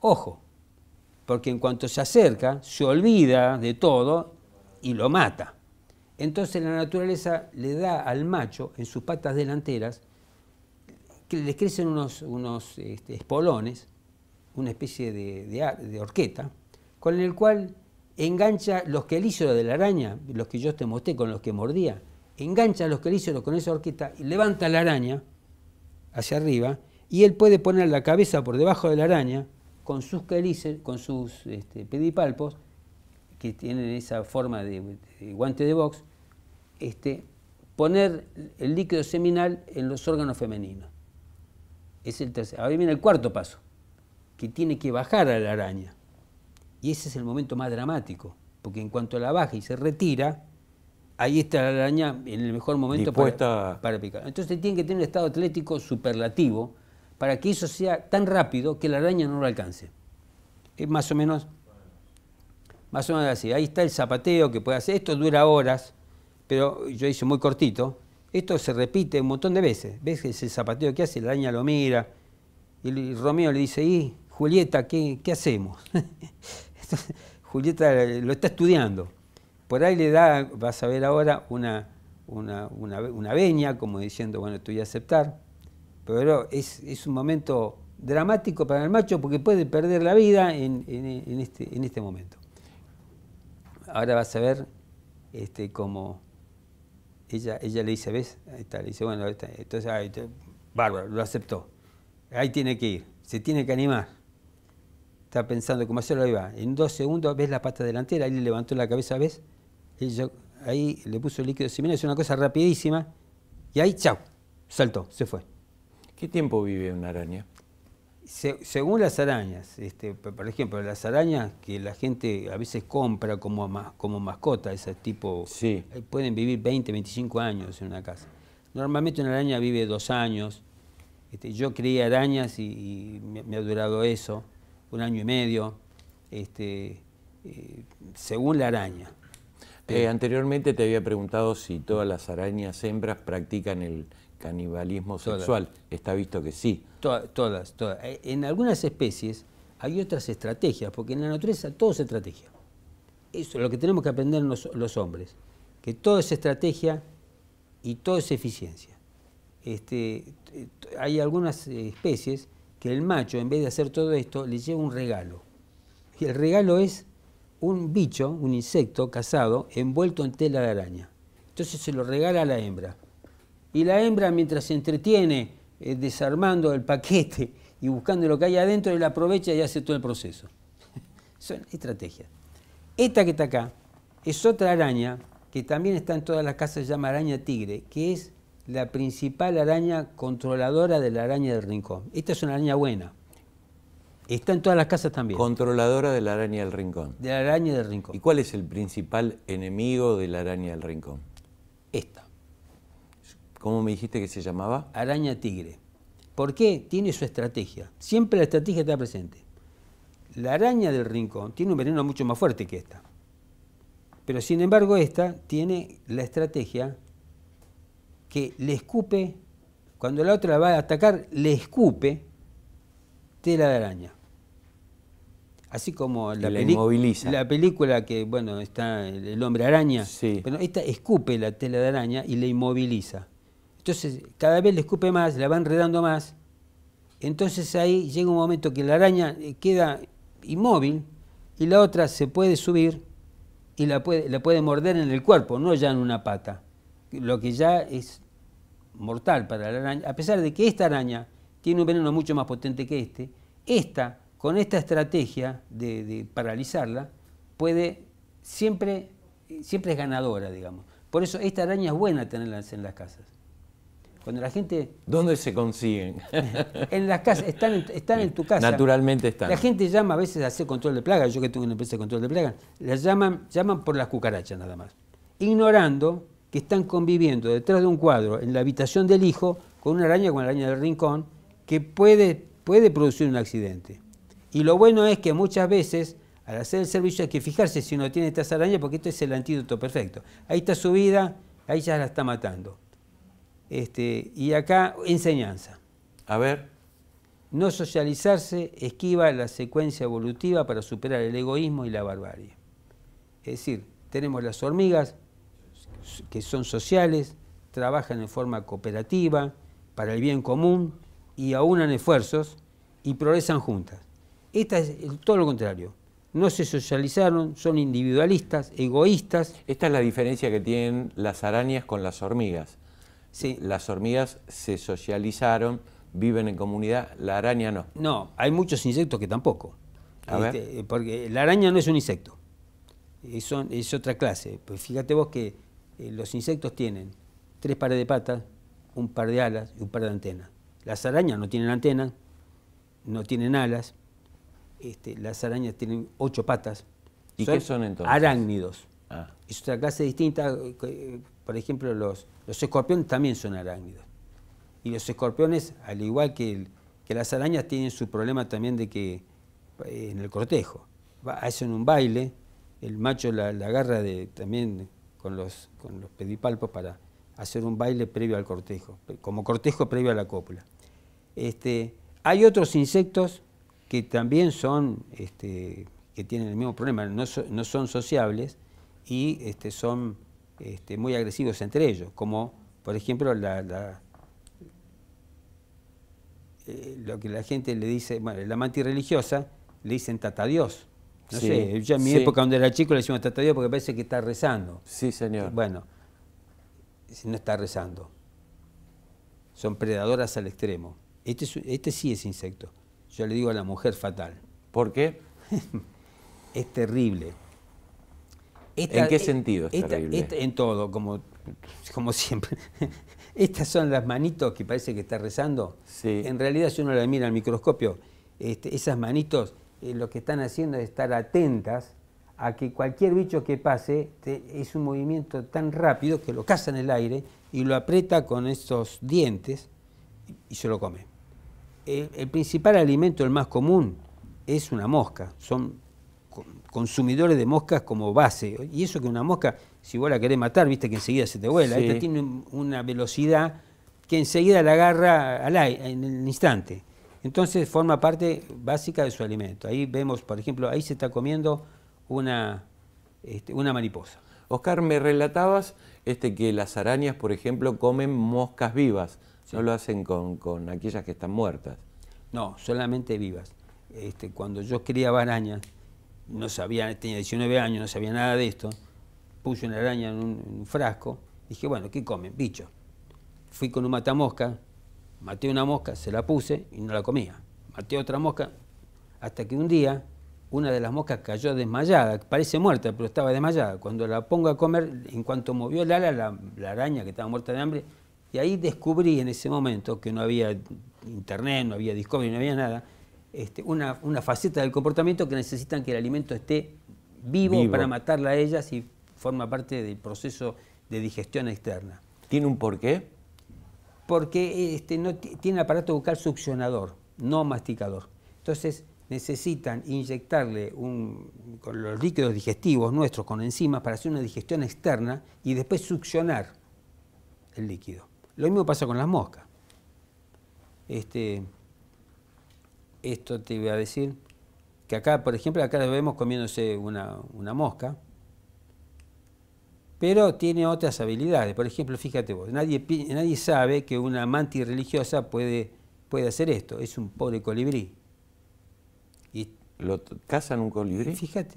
ojo, porque en cuanto se acerca, se olvida de todo y lo mata. Entonces la naturaleza le da al macho, en sus patas delanteras, que le crecen unos, este, espolones, una especie de, de, horqueta, con el cual engancha los quelíceros de la araña, los que yo te mostré con los que mordía, engancha los quelíceros con esa horqueta y levanta la araña, hacia arriba, y él puede poner la cabeza por debajo de la araña con sus calices, con sus este, pedipalpos, que tienen esa forma de, guante de box, este, poner el líquido seminal en los órganos femeninos. Es el Ahora viene el cuarto paso, que tiene que bajar a la araña. Y ese es el momento más dramático, porque en cuanto la baja y se retira, ahí está la araña en el mejor momento para, para, picar. Entonces tiene que tener un estado atlético superlativo para que eso sea tan rápido que la araña no lo alcance. Es más o menos, más o menos así. Ahí está el zapateo que puede hacer. Esto dura horas, pero yo hice muy cortito. Esto se repite un montón de veces. ¿Ves ese zapateo que hace? La araña lo mira. Y Romeo le dice, y Julieta, ¿qué, qué hacemos? Julieta lo está estudiando. Por ahí le da, vas a ver ahora, una, una, veña, como diciendo, bueno, estoy a aceptar. Pero es, un momento dramático para el macho porque puede perder la vida en, este, en este, momento. Ahora vas a ver este, cómo ella, ella le dice, ¿ves? Ahí está, le dice, bueno, entonces, ahí bárbaro, lo aceptó. Ahí tiene que ir, se tiene que animar está pensando cómo hacerlo, ahí va. En dos segundos ves la pata delantera, ahí le levantó la cabeza, ¿ves? ahí le puso el líquido seminal, es una cosa rapidísima, y ahí, chao, saltó, se fue. ¿Qué tiempo vive una araña? según las arañas, este, por ejemplo, las arañas que la gente a veces compra como, como mascota, ese tipo, eh, pueden vivir 20, 25 años en una casa. Normalmente una araña vive dos años. Este, yo crié arañas y, me, ha durado eso, un año y medio, este, eh, según la araña. Eh, anteriormente te había preguntado si todas las arañas hembras practican el canibalismo sexual. Está visto que sí. todas, todas. Eh, en algunas especies hay otras estrategias, porque en la naturaleza todo es estrategia. Eso es lo que tenemos que aprender los, hombres, que todo es estrategia y todo es eficiencia. Este, hay algunas eh, especies que el macho, en vez de hacer todo esto, le lleva un regalo. Y el regalo es un bicho, un insecto cazado envuelto en tela de araña. Entonces se lo regala a la hembra. Y la hembra, mientras se entretiene eh, desarmando el paquete y buscando lo que hay adentro, él aprovecha y hace todo el proceso. Son estrategias. Esta que está acá es otra araña que también está en todas las casas, se llama araña tigre, que es la principal araña controladora de la araña del rincón. Esta es una araña buena, Está en todas las casas también. Controladora de la araña del rincón. De la araña del rincón. ¿Y cuál es el principal enemigo de la araña del rincón? Esta. ¿Cómo me dijiste que se llamaba? Araña tigre. ¿Por qué? Tiene su estrategia. Siempre la estrategia está presente. La araña del rincón tiene un veneno mucho más fuerte que esta. Pero sin embargo esta tiene la estrategia que le escupe, cuando la otra la va a atacar, le escupe tela de araña así como la, película que, bueno, está el hombre araña, pero esta escupe la tela de araña y la inmoviliza. Entonces, cada vez le escupe más, la va enredando más. Entonces ahí llega un momento que la araña eh, queda inmóvil y la otra se puede subir y la puede, la puede morder en el cuerpo, no ya en una pata. Lo que ya es mortal para la araña, a pesar de que esta araña tiene un veneno mucho más potente que este, esta con esta estrategia de, paralizarla, puede siempre, siempre es ganadora, digamos. Por eso esta araña es buena tenerla en las casas. Cuando la gente... ¿Dónde se consiguen? en las casas, están, en, están en tu casa. Naturalmente están. La gente llama a veces a hacer control de plagas, yo que tengo una empresa de control de plagas, las llaman, llaman por las cucarachas nada más, ignorando que están conviviendo detrás de un cuadro, en la habitación del hijo, con una araña, con la araña del rincón, que puede, puede producir un accidente. Y lo bueno es que muchas veces, al hacer el servicio, hay que fijarse si uno tiene estas arañas, porque esto es el antídoto perfecto. Ahí está su vida, ahí ya la está matando. Este, y acá, enseñanza. A ver. No socializarse esquiva la secuencia evolutiva para superar el egoísmo y la barbarie. Es decir, tenemos las hormigas que son sociales, trabajan en forma cooperativa, para el bien común y aunan esfuerzos y progresan juntas. Esta es todo lo contrario. No se socializaron, son individualistas, egoístas. Esta es la diferencia que tienen las arañas con las hormigas. Sí. Las hormigas se socializaron, viven en comunidad, la araña no. No, hay muchos insectos que tampoco. Este, eh, porque la araña no es un insecto, es, otra clase. Pues fíjate vos que eh, los insectos tienen tres pares de patas, un par de alas y un par de antenas. Las arañas no tienen antenas, no tienen alas, este, las arañas tienen ocho patas. ¿Y qué son entonces? Arácnidos. Ah. Es otra clase distinta. Por ejemplo, los, los escorpiones también son arácnidos. Y los escorpiones, al igual que, que las arañas, tienen su problema también de que eh, en el cortejo. hacen un baile, el macho la, agarra de, también con los, los pedipalpos para hacer un baile previo al cortejo, como cortejo previo a la cópula. Este, hay otros insectos que también son, este, que tienen el mismo problema, no, son sociables y este, son este, muy agresivos entre ellos, como por ejemplo la, eh, lo que la gente le dice, bueno, la mantis religiosa le dicen dios, No sé, yo en mi época cuando era chico le tata dios porque parece que está rezando. Sí, señor. Bueno, no está rezando. Son predadoras al extremo. Este, este sí es insecto. Yo le digo a la mujer fatal. ¿Por qué? es terrible. ¿En qué sentido es terrible? en todo, como, como siempre. Estas son las manitos que parece que está rezando. En realidad, si uno la mira al microscopio, este, esas manitos eh, lo que están haciendo es estar atentas a que cualquier bicho que pase es un movimiento tan rápido que lo caza en el aire y lo aprieta con esos dientes y se lo come el, principal alimento, el más común, es una mosca. Son consumidores de moscas como base. Y eso que una mosca, si vos la querés matar, viste que enseguida se te vuela. Esta tiene una velocidad que enseguida la agarra al aire, en el instante. Entonces forma parte básica de su alimento. Ahí vemos, por ejemplo, ahí se está comiendo una, este, mariposa. Oscar, me relatabas este, que las arañas, por ejemplo, comen moscas vivas. No lo hacen con, aquellas que están muertas. No, solamente vivas. Este, cuando yo criaba arañas, no sabía, tenía 19 años, no sabía nada de esto, puse una araña en un, frasco, dije, bueno, ¿qué comen? Bicho. Fui con un matamosca, maté una mosca, se la puse y no la comía. Maté otra mosca, hasta que un día una de las moscas cayó desmayada, parece muerta, pero estaba desmayada. Cuando la pongo a comer, en cuanto movió el ala, la araña que estaba muerta de hambre y ahí descubrí en ese momento que no había internet, no había Discovery, no había nada, este, una, faceta del comportamiento que necesitan que el alimento esté vivo, para matarla a ellas y forma parte del proceso de digestión externa. ¿Tiene un porqué? Porque este, no tiene aparato bucal succionador, no masticador. Entonces necesitan inyectarle un, con los líquidos digestivos nuestros, con enzimas, para hacer una digestión externa y después succionar el líquido. Lo mismo pasa con las moscas. Este, esto te iba a decir, que acá, por ejemplo, acá la vemos comiéndose una, mosca, pero tiene otras habilidades. Por ejemplo, fíjate vos, nadie, nadie sabe que una mantis religiosa puede, puede hacer esto. Es un pobre colibrí. Y ¿Lo cazan un colibrí? Fíjate.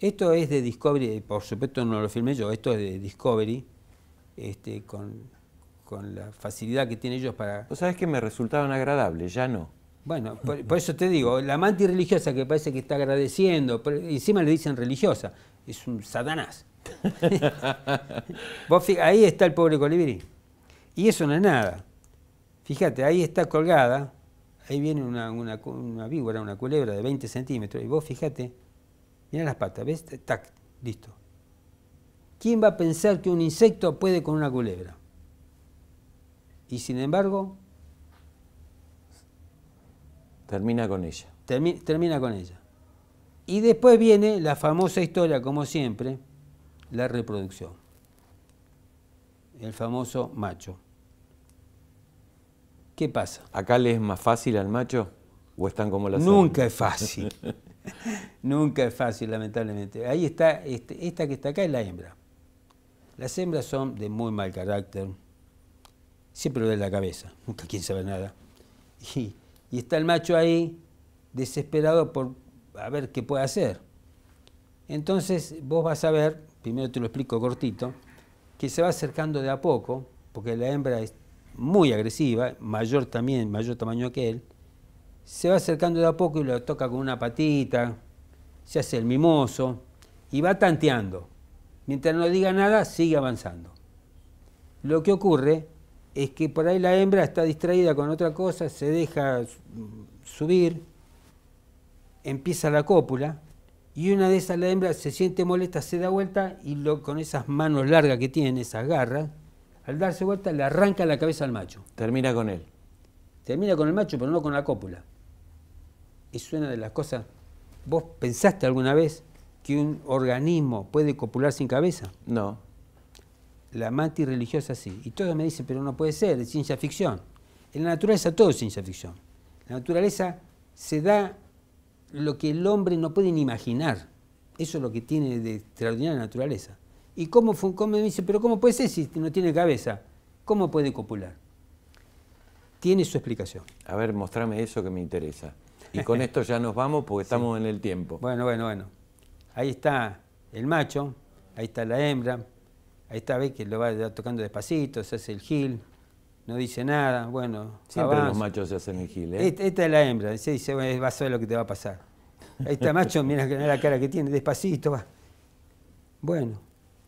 Esto es de Discovery, por supuesto no lo filmé yo, esto es de Discovery, este, con, la facilidad que tienen ellos para... ¿Vos sabés que me resultaron agradables? Ya no. Bueno, por, eso te digo, la mantis religiosa que parece que está agradeciendo, encima le dicen religiosa, es un satanás. ahí está el pobre colibrí. Y eso no es nada. Fíjate, ahí está colgada, ahí viene una, una, víbora, una culebra de 20 centímetros, y vos fíjate, mira las patas, ¿ves? Tac, listo. ¿Quién va a pensar que un insecto puede con una culebra? Y sin embargo... Termina con ella. termina con ella. Y después viene la famosa historia, como siempre, la reproducción. El famoso macho. ¿Qué pasa? ¿Acá le es más fácil al macho? ¿O están como las Nunca es fácil. Nunca es fácil, lamentablemente. Ahí está, este, esta que está acá es la hembra. Las hembras son de muy mal carácter, siempre lo en la cabeza, nunca quien sabe nada. Y, y, está el macho ahí desesperado por a ver qué puede hacer. Entonces vos vas a ver, primero te lo explico cortito, que se va acercando de a poco, porque la hembra es muy agresiva, mayor también, mayor tamaño que él, se va acercando de a poco y lo toca con una patita, se hace el mimoso y va tanteando mientras no diga nada, sigue avanzando. Lo que ocurre es que por ahí la hembra está distraída con otra cosa, se deja subir, empieza la cópula, y una de esas la hembra se siente molesta, se da vuelta y lo, con esas manos largas que tiene, esas garras, al darse vuelta le arranca la cabeza al macho. Termina con él. Termina con el macho, pero no con la cópula. Es una de las cosas. ¿Vos pensaste alguna vez que un organismo puede copular sin cabeza? No. La mantis religiosa sí. Y todos me dicen, pero no puede ser, es ciencia ficción. En la naturaleza todo es ciencia ficción. la naturaleza se da lo que el hombre no puede ni imaginar. Eso es lo que tiene de extraordinaria naturaleza. ¿Y cómo, cómo me dice, pero cómo puede ser si no tiene cabeza? ¿Cómo puede copular? Tiene su explicación. A ver, mostrame eso que me interesa. Y con esto ya nos vamos porque estamos en el tiempo. Bueno, bueno, bueno. Ahí está el macho, ahí está la hembra, ahí está, ve que lo va tocando despacito, se hace el gil, no dice nada, bueno. Siempre los machos se hacen el gil, ¿eh? Este, esta, es la hembra, se dice, bueno, a ver lo que te va a pasar. Ahí está el macho, mira la cara que tiene, despacito va. Bueno,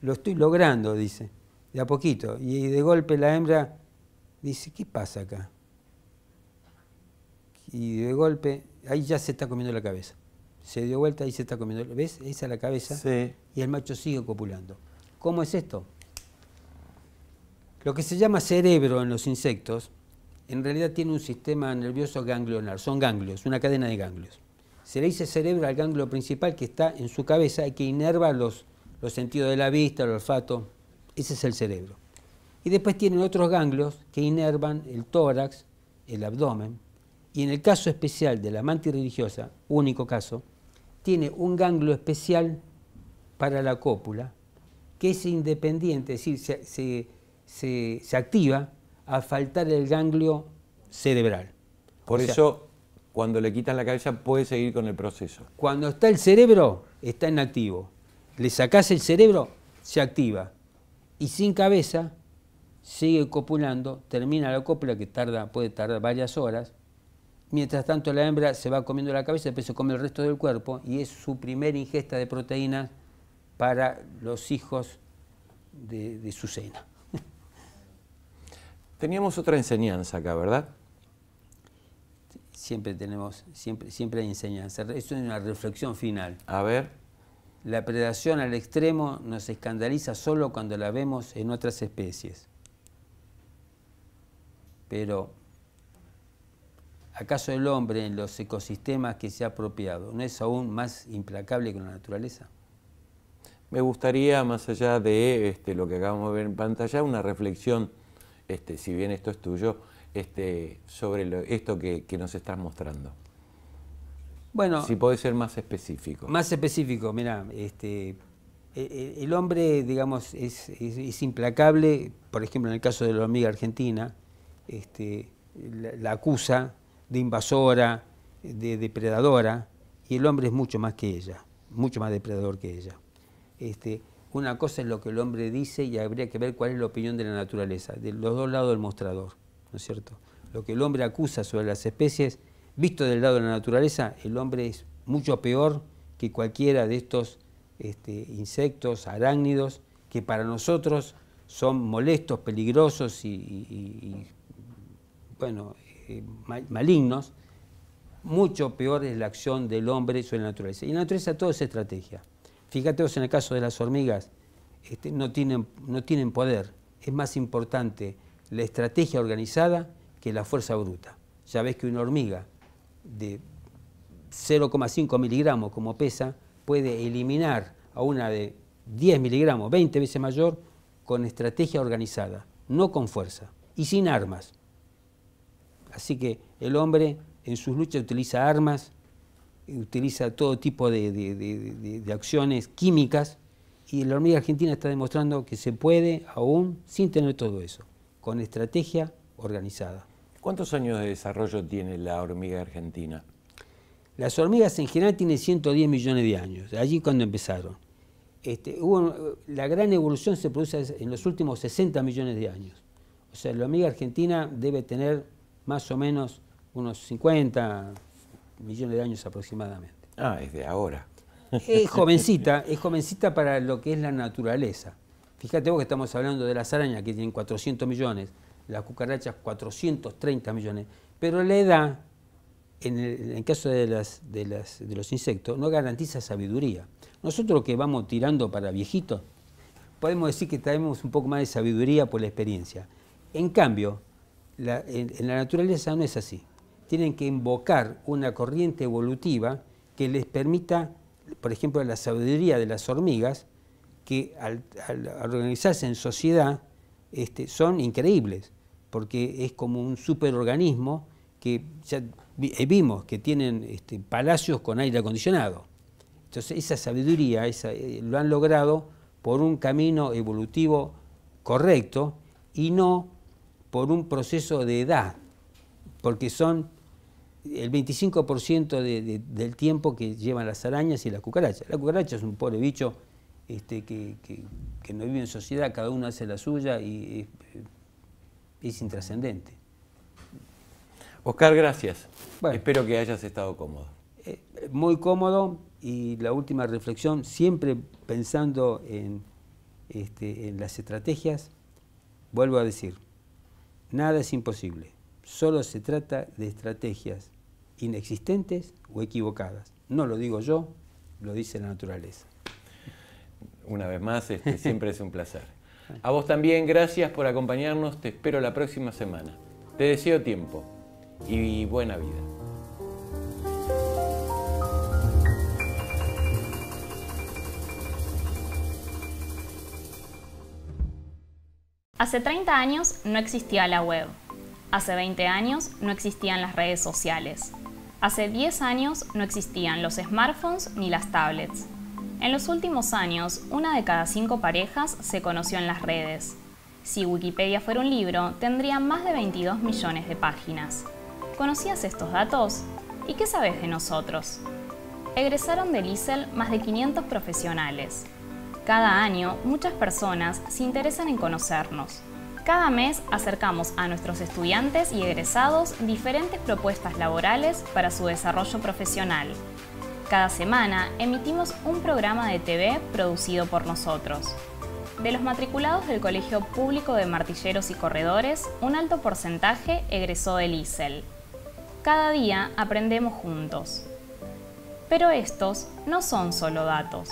lo estoy logrando, dice, de a poquito. Y de golpe la hembra dice, ¿qué pasa acá? Y de golpe, ahí ya se está comiendo la cabeza se dio vuelta y se está comiendo. ¿Ves? Esa es la cabeza. Sí. Y el macho sigue copulando. ¿Cómo es esto? Lo que se llama cerebro en los insectos, en realidad tiene un sistema nervioso ganglionar. Son ganglios, una cadena de ganglios. Se le dice cerebro al ganglio principal que está en su cabeza y que inerva los, los sentidos de la vista, el olfato. Ese es el cerebro. Y después tienen otros ganglios que inervan el tórax, el abdomen, y en el caso especial de la mantis religiosa, único caso, tiene un ganglio especial para la cópula que es independiente, es decir, se, activa a faltar el ganglio cerebral. Por eso, cuando le quitan la cabeza, puede seguir con el proceso. Cuando está el cerebro, está en activo. Le sacas el cerebro, se activa. Y sin cabeza, sigue copulando, termina la cópula que tarda, puede tardar varias horas, Mientras tanto la hembra se va comiendo la cabeza, después se come el resto del cuerpo y es su primera ingesta de proteínas para los hijos de, su cena. Teníamos otra enseñanza acá, ¿verdad? Siempre tenemos, siempre, siempre hay enseñanza. Esto es una reflexión final. A ver. La predación al extremo nos escandaliza solo cuando la vemos en otras especies. Pero ¿Acaso el hombre en los ecosistemas que se ha apropiado no es aún más implacable con la naturaleza? Me gustaría, más allá de este, lo que acabamos de ver en pantalla, una reflexión, este, si bien esto es tuyo, este, sobre esto que, nos estás mostrando. Bueno. Si puede ser más específico. Más específico, mira, este, e, e, el hombre, digamos, es, implacable, por ejemplo, en el caso de la hormiga argentina, este, la acusa de invasora, de depredadora, y el hombre es mucho más que ella, mucho más depredador que ella. Este, una cosa es lo que el hombre dice y habría que ver cuál es la opinión de la naturaleza, de los dos lados del mostrador, ¿no es cierto? Lo que el hombre acusa sobre las especies, visto del lado de la naturaleza, el hombre es mucho peor que cualquiera de estos este, insectos, arácnidos, que para nosotros son molestos, peligrosos y, y bueno, eh, malignos, mucho peor es la acción del hombre sobre la naturaleza. Y la naturaleza todo es estrategia. Fíjate en el caso de las hormigas, este, no, tienen, no tienen poder. Es más importante la estrategia organizada que la fuerza bruta. Ya ves que una hormiga de 0,5 miligramos como pesa puede eliminar a una de 10 miligramos, 20 veces mayor, con estrategia organizada, no con fuerza y sin armas. Así que el hombre en sus luchas utiliza armas, utiliza todo tipo de, acciones químicas y la hormiga argentina está demostrando que se puede aún sin tener todo eso, con estrategia organizada. ¿Cuántos años de desarrollo tiene la hormiga argentina? Las hormigas en general tienen 110 millones de años, allí cuando empezaron. Este, la gran evolución se produce en los últimos 60 millones de años. O sea, la hormiga argentina debe tener más o menos unos 50 millones de años aproximadamente. Ah, es de ahora. Es jovencita, es jovencita para lo que es la naturaleza. Fíjate vos que estamos hablando de las arañas que tienen 400 millones, las cucarachas 430 millones, pero la edad, en el, caso de, las, de, de los insectos, no garantiza sabiduría. Nosotros que vamos tirando para viejitos, podemos decir que traemos un poco más de sabiduría por la experiencia. En cambio, en, la naturaleza no es así. Tienen que invocar una corriente evolutiva que les permita, por ejemplo, la sabiduría de las hormigas, que al, organizarse en sociedad este, son increíbles, porque es como un superorganismo que ya eh, vimos que tienen este, palacios con aire acondicionado. Entonces esa sabiduría eh, lo han logrado por un camino evolutivo correcto y no por un proceso de edad, porque son el 25% del tiempo que llevan las arañas y las cucarachas. La cucaracha es un pobre bicho este, que, no vive en sociedad, cada uno hace la suya y es, eh, intrascendente. Oscar, gracias. Espero que hayas estado cómodo. Eh, muy cómodo y la última reflexión, siempre pensando en este, las estrategias, vuelvo a decir, Nada es imposible, solo se trata de estrategias inexistentes o equivocadas. No lo digo yo, lo dice la naturaleza. Una vez más, este, siempre es un placer. A vos también, gracias por acompañarnos, te espero la próxima semana. Te deseo tiempo y buena vida. Hace 30 años no existía la web. Hace 20 años no existían las redes sociales. Hace 10 años no existían los smartphones ni las tablets. En los últimos años, una de cada cinco parejas se conoció en las redes. Si Wikipedia fuera un libro, tendría más de 22 millones de páginas. ¿Conocías estos datos? ¿Y qué sabes de nosotros? Egresaron de ISEL e más de 500 profesionales, cada año, muchas personas se interesan en conocernos. Cada mes acercamos a nuestros estudiantes y egresados diferentes propuestas laborales para su desarrollo profesional. Cada semana emitimos un programa de TV producido por nosotros. De los matriculados del Colegio Público de Martilleros y Corredores, un alto porcentaje egresó del ISEL. Cada día aprendemos juntos. Pero estos no son solo datos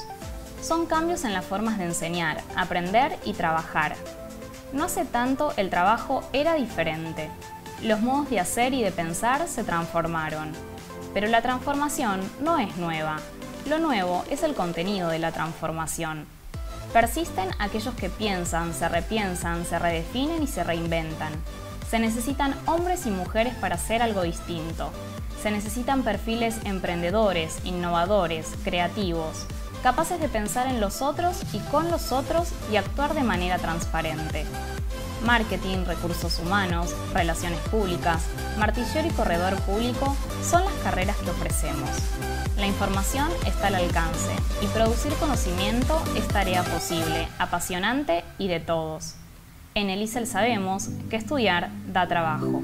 son cambios en las formas de enseñar, aprender y trabajar. No hace tanto el trabajo era diferente. Los modos de hacer y de pensar se transformaron. Pero la transformación no es nueva. Lo nuevo es el contenido de la transformación. Persisten aquellos que piensan, se repiensan, se redefinen y se reinventan. Se necesitan hombres y mujeres para hacer algo distinto. Se necesitan perfiles emprendedores, innovadores, creativos, capaces de pensar en los otros y con los otros y actuar de manera transparente. Marketing, recursos humanos, relaciones públicas, martillero y corredor público son las carreras que ofrecemos. La información está al alcance y producir conocimiento es tarea posible, apasionante y de todos. En Elisel sabemos que estudiar da trabajo.